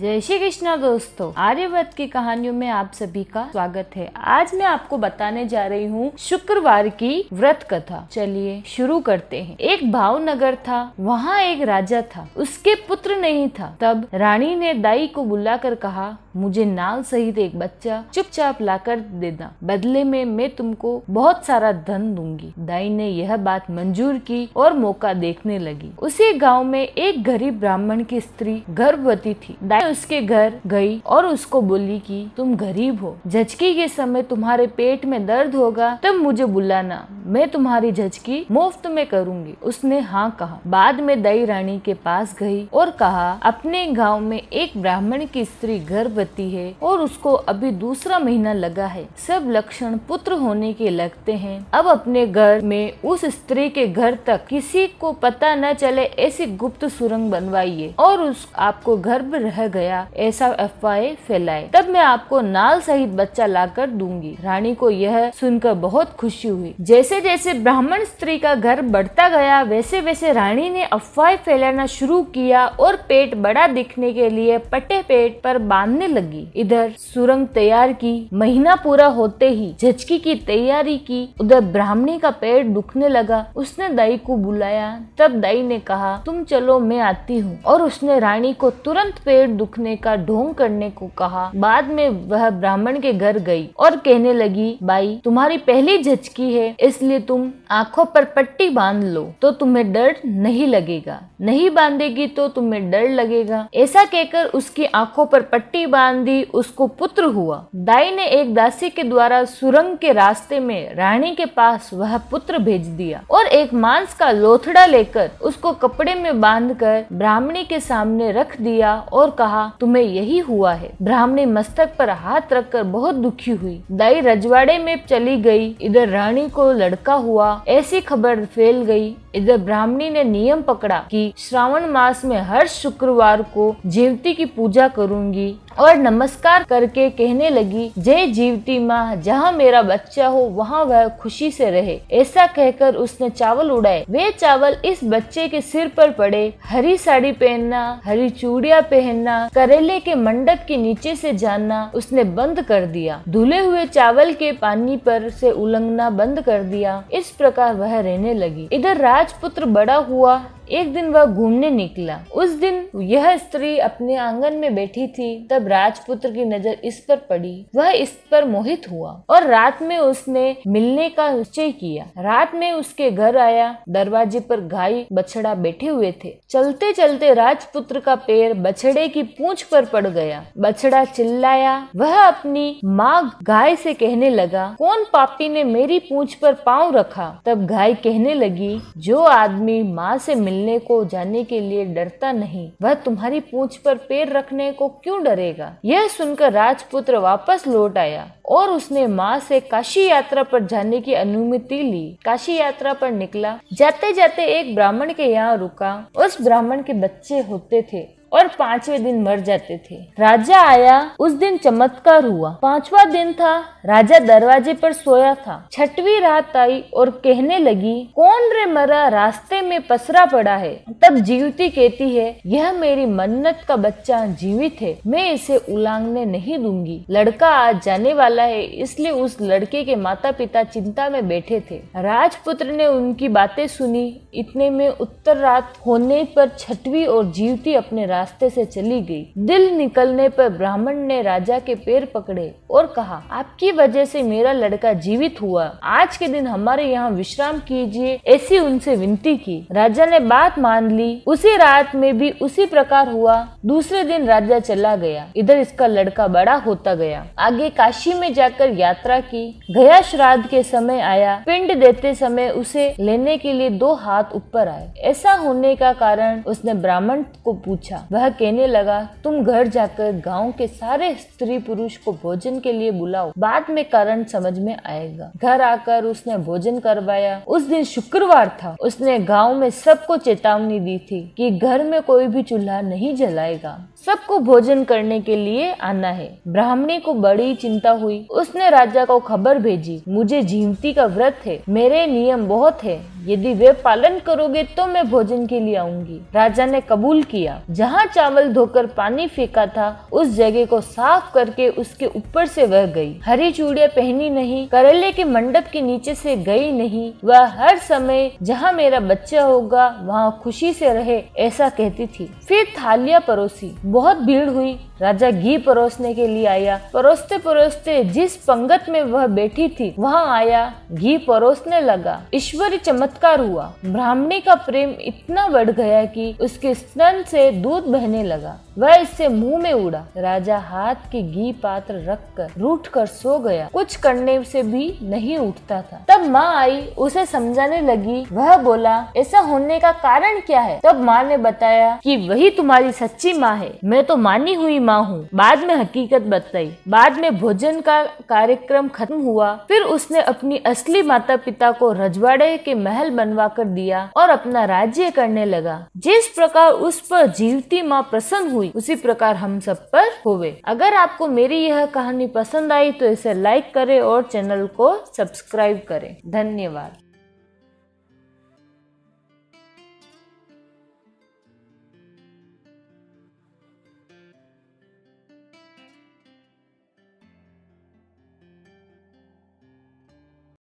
जय श्री कृष्णा दोस्तों आर्यवत की कहानियों में आप सभी का स्वागत है आज मैं आपको बताने जा रही हूँ शुक्रवार की व्रत कथा चलिए शुरू करते हैं एक भावनगर था वहाँ एक राजा था उसके पुत्र नहीं था तब रानी ने दाई को बुलाकर कहा मुझे नाल सहित एक बच्चा चुपचाप लाकर देना बदले में मैं तुमको बहुत सारा धन दूंगी दाई ने यह बात मंजूर की और मौका देखने लगी उसी गांव में एक गरीब ब्राह्मण की स्त्री गर्भवती थी दाई उसके घर गई और उसको बोली कि तुम गरीब हो झचकी के समय तुम्हारे पेट में दर्द होगा तब मुझे बुलाना मैं तुम्हारी जज की मुफ्त में करूंगी उसने हाँ कहा बाद में दई रानी के पास गई और कहा अपने गांव में एक ब्राह्मण की स्त्री गर्भवती है और उसको अभी दूसरा महीना लगा है सब लक्षण पुत्र होने के लगते हैं अब अपने घर में उस स्त्री के घर तक किसी को पता न चले ऐसी गुप्त सुरंग बनवाइए और उस आपको गर्भ रह गया ऐसा अफवाह फैलाए तब मैं आपको नाल सहित बच्चा लाकर दूंगी रानी को यह सुनकर बहुत खुशी हुई जैसे जैसे जैसे ब्राह्मण स्त्री का घर बढ़ता गया वैसे वैसे रानी ने अफवाह फैलाना शुरू किया और पेट बड़ा दिखने के लिए पट्टे पेट पर बांधने लगी इधर सुरंग तैयार की महीना पूरा होते ही झचकी की तैयारी की उधर ब्राह्मणी का पेट दुखने लगा उसने दाई को बुलाया तब दाई ने कहा तुम चलो मैं आती हूँ और उसने रानी को तुरंत पेट दुखने का ढोंग करने को कहा बाद में वह ब्राह्मण के घर गई और कहने लगी बाई तुम्हारी पहली झचकी है इस इसलिए तुम आंखों पर पट्टी बांध लो तो तुम्हें डर नहीं लगेगा नहीं बांधेगी तो तुम्हें डर लगेगा ऐसा कहकर उसकी आंखों पर पट्टी बांध दी उसको पुत्र हुआ दाई ने एक दासी के द्वारा सुरंग के रास्ते में रानी के पास वह पुत्र भेज दिया और एक मांस का लोथड़ा लेकर उसको कपड़े में बांध कर ब्राह्मणी के सामने रख दिया और कहा तुम्हें यही हुआ है ब्राह्मणी मस्तक पर हाथ रखकर बहुत दुखी हुई दाई रजवाड़े में चली गई इधर रानी को लड़ लड़का हुआ ऐसी खबर फैल गई इधर ब्राह्मणी ने नियम पकड़ा कि श्रावण मास में हर शुक्रवार को जीवती की पूजा करूंगी और नमस्कार करके कहने लगी जय जीवती माँ जहाँ मेरा बच्चा हो वहाँ वह खुशी से रहे ऐसा कहकर उसने चावल उड़ाए वे चावल इस बच्चे के सिर पर पड़े हरी साड़ी पहनना हरी चूड़िया पहनना करेले के मंडप के नीचे से जाना उसने बंद कर दिया धुले हुए चावल के पानी पर से उलंघना बंद कर दिया इस प्रकार वह रहने लगी इधर रात राजपुत्र बड़ा हुआ एक दिन वह घूमने निकला उस दिन यह स्त्री अपने आंगन में बैठी थी तब राजपुत्र की नजर इस पर पड़ी वह इस पर मोहित हुआ और रात में उसने मिलने का निश्चय किया रात में उसके घर आया दरवाजे पर गाय बछड़ा बैठे हुए थे चलते चलते राजपुत्र का पैर बछड़े की पूंछ पर पड़ गया बछड़ा चिल्लाया वह अपनी माँ गाय से कहने लगा कौन पापी ने मेरी पूंछ पर पांव रखा तब गाय कहने लगी जो आदमी माँ से मिलने मिलने को जाने के लिए डरता नहीं वह तुम्हारी पूंछ पर पैर रखने को क्यों डरेगा यह सुनकर राजपुत्र वापस लौट आया और उसने माँ से काशी यात्रा पर जाने की अनुमति ली काशी यात्रा पर निकला जाते जाते एक ब्राह्मण के यहाँ रुका उस ब्राह्मण के बच्चे होते थे और पांचवे दिन मर जाते थे राजा आया उस दिन चमत्कार हुआ पांचवा दिन था राजा दरवाजे पर सोया था छठवी रात आई और कहने लगी कौन रे मरा रास्ते में पसरा पड़ा है तब जीवती कहती है यह मेरी मन्नत का बच्चा जीवित है मैं इसे उलांगने नहीं दूंगी लड़का आज जाने वाला है इसलिए उस लड़के के माता पिता चिंता में बैठे थे राजपुत्र ने उनकी बातें सुनी इतने में उत्तर रात होने पर छठवी और जीवती अपने रास्ते से चली गई। दिल निकलने पर ब्राह्मण ने राजा के पैर पकड़े और कहा आपकी वजह से मेरा लड़का जीवित हुआ आज के दिन हमारे यहाँ विश्राम कीजिए ऐसी उनसे विनती की राजा ने बात मान ली उसी रात में भी उसी प्रकार हुआ दूसरे दिन राजा चला गया इधर इसका लड़का बड़ा होता गया आगे काशी में जाकर यात्रा की गया श्राद्ध के समय आया पिंड देते समय उसे लेने के लिए दो हाथ ऊपर आए ऐसा होने का कारण उसने ब्राह्मण को पूछा वह कहने लगा तुम घर जाकर गांव के सारे स्त्री पुरुष को भोजन के लिए बुलाओ बाद में कारण समझ में आएगा घर आकर उसने भोजन करवाया उस दिन शुक्रवार था उसने गांव में सबको चेतावनी दी थी कि घर में कोई भी चूल्हा नहीं जलाएगा सबको भोजन करने के लिए आना है ब्राह्मणी को बड़ी चिंता हुई उसने राजा को खबर भेजी मुझे जीवती का व्रत है मेरे नियम बहुत है यदि वे पालन करोगे तो मैं भोजन के लिए आऊंगी राजा ने कबूल किया जहाँ चावल धोकर पानी फेंका था उस जगह को साफ करके उसके ऊपर से वह गई हरी चूड़िया पहनी नहीं करेले के मंडप के नीचे से गई नहीं वह हर समय जहाँ मेरा बच्चा होगा वहाँ खुशी से रहे ऐसा कहती थी फिर थालिया परोसी बहुत भीड़ हुई राजा घी परोसने के लिए आया परोसते परोसते जिस पंगत में वह बैठी थी वहाँ आया घी परोसने लगा ईश्वरी चमत्कार हुआ ब्राह्मणी का प्रेम इतना बढ़ गया कि उसके स्तन से दूध बहने लगा वह इससे मुंह में उड़ा राजा हाथ के घी पात्र रख कर रूठ कर सो गया कुछ करने से भी नहीं उठता था तब माँ आई उसे समझाने लगी वह बोला ऐसा होने का कारण क्या है तब माँ ने बताया कि वही तुम्हारी सच्ची माँ है मैं तो मानी हुई माँ माँ हूँ बाद में हकीकत बताई बाद में भोजन का कार्यक्रम खत्म हुआ फिर उसने अपनी असली माता पिता को रजवाड़े के महल बनवा कर दिया और अपना राज्य करने लगा जिस प्रकार उस पर जीवती माँ प्रसन्न हुई उसी प्रकार हम सब पर होवे अगर आपको मेरी यह कहानी पसंद आई तो इसे लाइक करें और चैनल को सब्सक्राइब करें धन्यवाद